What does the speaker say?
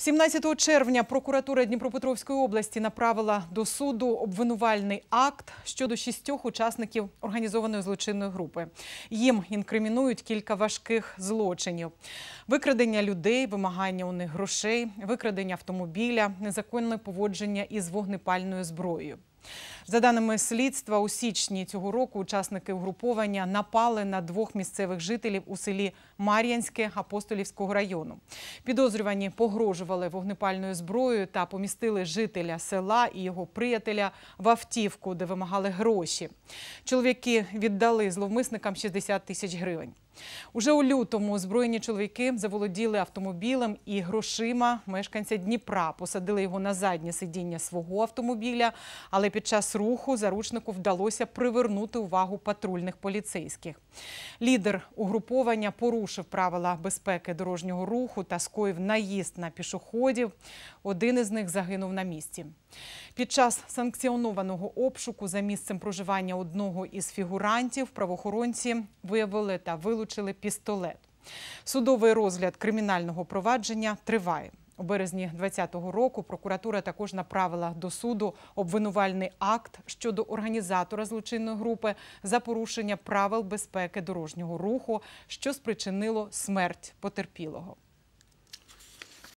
17 червня прокуратура Дніпропетровської області направила до суду обвинувальний акт щодо шістьох учасників організованої злочинної групи. Їм інкримінують кілька важких злочинів: викрадення людей, вимагання у них грошей, викрадення автомобіля, незаконне поводження із вогнепальною зброєю. За даними слідства, у січні цього року учасники угруповання напали на двох місцевих жителів у селі Мар'янське Апостолівського району. Підозрювані погрожували вогнепальною зброєю та помістили жителя села і його приятеля в автівку, де вимагали гроші. Чоловіки віддали зловмисникам 60 тисяч гривень. Уже у лютому збройні чоловіки заволоділи автомобілем і грошима мешканця Дніпра. Посадили його на заднє сидіння свого автомобіля, але під час руху заручнику вдалося привернути увагу патрульних поліцейських. Лідер угруповання порушив правила безпеки дорожнього руху та скоїв наїзд на пішоходів. Один із них загинув на місці. Під час санкціонованого обшуку за місцем проживання одного із фігурантів правоохоронці виявили та вилучили пістолет. Судовий розгляд кримінального провадження триває. У березні 2020 року прокуратура також направила до суду обвинувальний акт щодо організатора злочинної групи за порушення правил безпеки дорожнього руху, що спричинило смерть потерпілого.